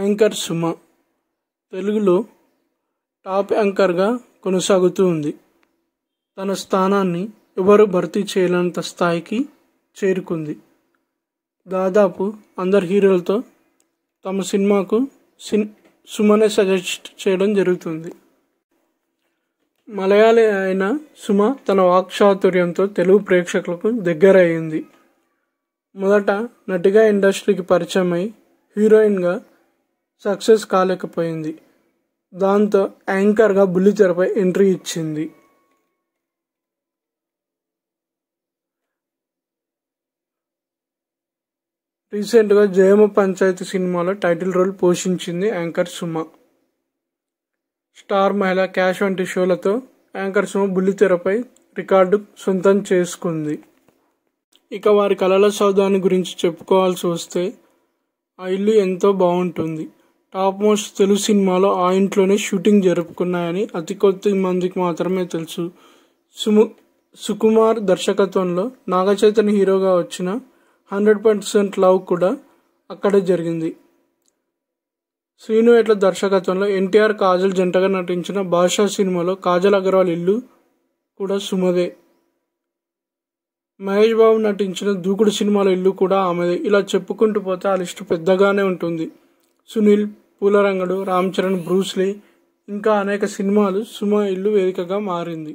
anchor Suma తెలుగులో top యాంకర్గా కొనసాగుతూ ఉంది తన స్థానాన్ని ఎవరు భర్తీ చేయలేనంత స్థాయికి చేరుకుంది దాదాపు అందరు హీరోలతో తమ సినిమాకు సిన్ సుమనే సజెస్ట్ చేయడం జరుగుతుంది మలయాళి అయిన సుమ తన వాక్చాతుర్యంతో తెలుగు ప్రేక్షకులకు దగ్గర అయింది మొదట నటిగా ఇండస్ట్రీకి పరిచయమై హీరోయిన్గా సక్సెస్ కాలేకపోయింది దాంతో యాంకర్గా బుల్లితెరపై ఎంట్రీ ఇచ్చింది రీసెంట్గా జయమ పంచాయతీ సినిమాలో టైటిల్ రోల్ పోషించింది anchor Suma star Mahila cash వంటి షోలతో యాంకర్ సుమ బుల్లితెరపై రికార్డు సొంతం చేసుకుంది ఇక వారి కళల సౌదాన్ని గురించి చెప్పుకోవాల్సి వస్తే ఆ ఇల్లు ఎంతో బాగుంటుంది టాప్ మోస్ట్ తెలుగు సినిమాలో ఆ ఇంట్లోనే షూటింగ్ జరుపుకున్నాయని అతి కొద్ది మందికి మాత్రమే తెలుసు సుము సుకుమార్ దర్శకత్వంలో నాగచైతన్య హీరోగా వచ్చిన హండ్రెడ్ పర్సెంట్ లవ్ కూడా అక్కడే జరిగింది శ్రీను ఎట్ల దర్శకత్వంలో ఎన్టీఆర్ కాజల్ జంటగా నటించిన భాషా సినిమాలో కాజల్ అగర్వాల్ ఇల్లు కూడా సుమదే మహేష్ బాబు నటించిన దూకుడు సినిమాల ఇల్లు కూడా ఆమెదే ఇలా చెప్పుకుంటూ పోతే ఆ లిస్టు పెద్దగానే ఉంటుంది సునీల్ పూలరంగడు రామ్ చరణ్ బ్రూస్లీ ఇంకా అనేక సినిమాలు సుమా ఇల్లు వేదికగా మారింది